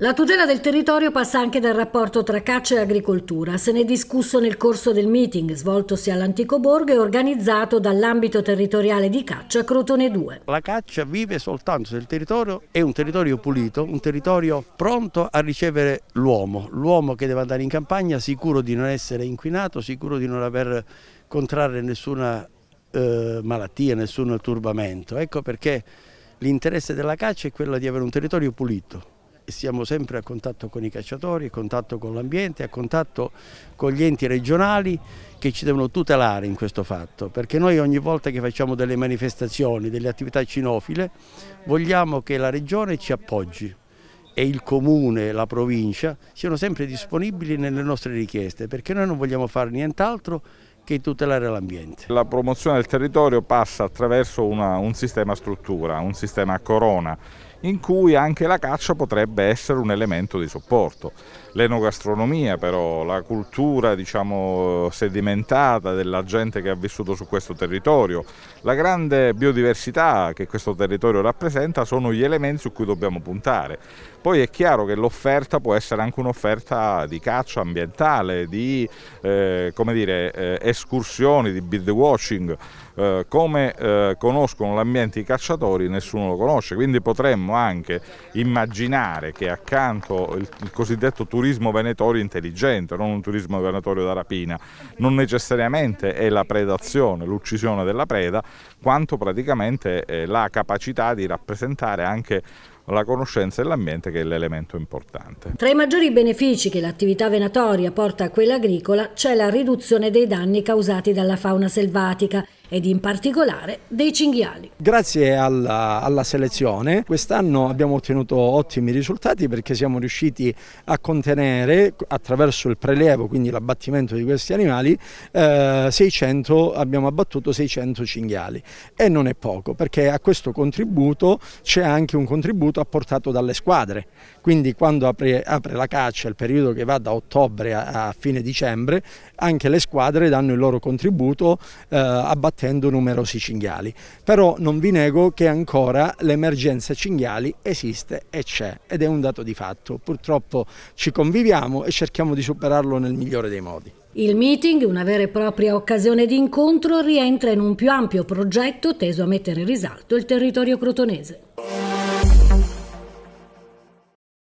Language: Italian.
La tutela del territorio passa anche dal rapporto tra caccia e agricoltura. Se ne è discusso nel corso del meeting svoltosi all'Antico Borgo e organizzato dall'ambito territoriale di caccia Crotone 2. La caccia vive soltanto se il territorio è un territorio pulito, un territorio pronto a ricevere l'uomo, l'uomo che deve andare in campagna sicuro di non essere inquinato, sicuro di non aver contrarre nessuna eh, malattia, nessun turbamento. Ecco perché l'interesse della caccia è quello di avere un territorio pulito siamo sempre a contatto con i cacciatori, a contatto con l'ambiente, a contatto con gli enti regionali che ci devono tutelare in questo fatto, perché noi ogni volta che facciamo delle manifestazioni, delle attività cinofile, vogliamo che la regione ci appoggi e il comune, la provincia siano sempre disponibili nelle nostre richieste, perché noi non vogliamo fare nient'altro che tutelare l'ambiente. La promozione del territorio passa attraverso una, un sistema struttura, un sistema a corona, in cui anche la caccia potrebbe essere un elemento di supporto. L'enogastronomia però, la cultura diciamo, sedimentata della gente che ha vissuto su questo territorio, la grande biodiversità che questo territorio rappresenta sono gli elementi su cui dobbiamo puntare. Poi è chiaro che l'offerta può essere anche un'offerta di caccia ambientale, di eh, come dire, eh, escursioni, di bird watching, eh, come eh, conoscono l'ambiente i cacciatori nessuno lo conosce, quindi potremmo anche immaginare che accanto il, il cosiddetto turismo venatorio intelligente, non un turismo venatorio da rapina, non necessariamente è la predazione, l'uccisione della preda, quanto praticamente eh, la capacità di rappresentare anche la conoscenza dell'ambiente che è l'elemento importante. Tra i maggiori benefici che l'attività venatoria porta a quella agricola c'è la riduzione dei danni causati dalla fauna selvatica ed in particolare dei cinghiali. Grazie alla, alla selezione quest'anno abbiamo ottenuto ottimi risultati perché siamo riusciti a contenere attraverso il prelievo, quindi l'abbattimento di questi animali, eh, 600, abbiamo abbattuto 600 cinghiali e non è poco perché a questo contributo c'è anche un contributo apportato dalle squadre, quindi quando apre, apre la caccia, il periodo che va da ottobre a, a, fine dicembre, anche le squadre danno il loro contributo eh, abbattuto abbattendo numerosi cinghiali. Però non vi nego che ancora l'emergenza cinghiali esiste e c'è ed è un dato di fatto. Purtroppo ci conviviamo e cerchiamo di superarlo nel migliore dei modi. Il meeting, una vera e propria occasione di incontro, rientra in un più ampio progetto teso a mettere in risalto il territorio crotonese.